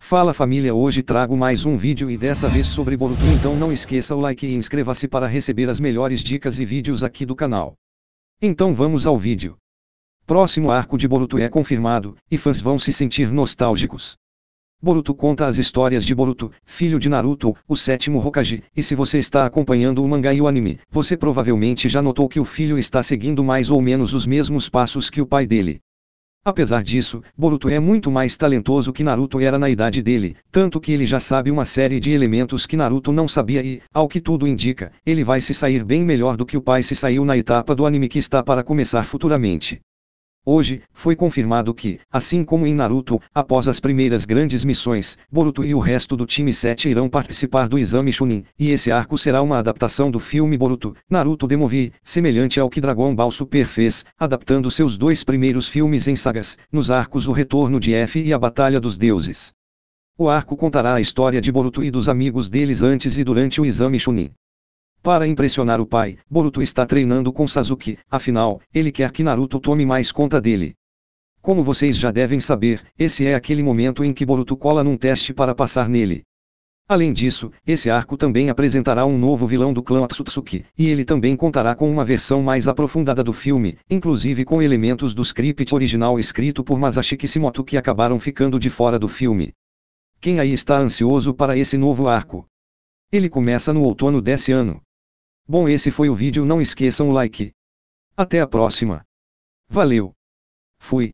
Fala família, hoje trago mais um vídeo e dessa vez sobre Boruto, então não esqueça o like e inscreva-se para receber as melhores dicas e vídeos aqui do canal. Então vamos ao vídeo. Próximo arco de Boruto é confirmado, e fãs vão se sentir nostálgicos. Boruto conta as histórias de Boruto, filho de Naruto, o sétimo Hokage, e se você está acompanhando o mangá e o anime, você provavelmente já notou que o filho está seguindo mais ou menos os mesmos passos que o pai dele. Apesar disso, Boruto é muito mais talentoso que Naruto era na idade dele, tanto que ele já sabe uma série de elementos que Naruto não sabia e, ao que tudo indica, ele vai se sair bem melhor do que o pai se saiu na etapa do anime que está para começar futuramente. Hoje, foi confirmado que, assim como em Naruto, após as primeiras grandes missões, Boruto e o resto do time 7 irão participar do exame Chunin, e esse arco será uma adaptação do filme Boruto, Naruto Demovi, semelhante ao que Dragon Ball Super fez, adaptando seus dois primeiros filmes em sagas, nos arcos O Retorno de F e A Batalha dos Deuses. O arco contará a história de Boruto e dos amigos deles antes e durante o exame Chunin. Para impressionar o pai, Boruto está treinando com Sasuke, afinal, ele quer que Naruto tome mais conta dele. Como vocês já devem saber, esse é aquele momento em que Boruto cola num teste para passar nele. Além disso, esse arco também apresentará um novo vilão do clã Atsutsuki, e ele também contará com uma versão mais aprofundada do filme, inclusive com elementos do script original escrito por Masashi Kishimoto que acabaram ficando de fora do filme. Quem aí está ansioso para esse novo arco? Ele começa no outono desse ano. Bom esse foi o vídeo não esqueçam o like. Até a próxima. Valeu. Fui.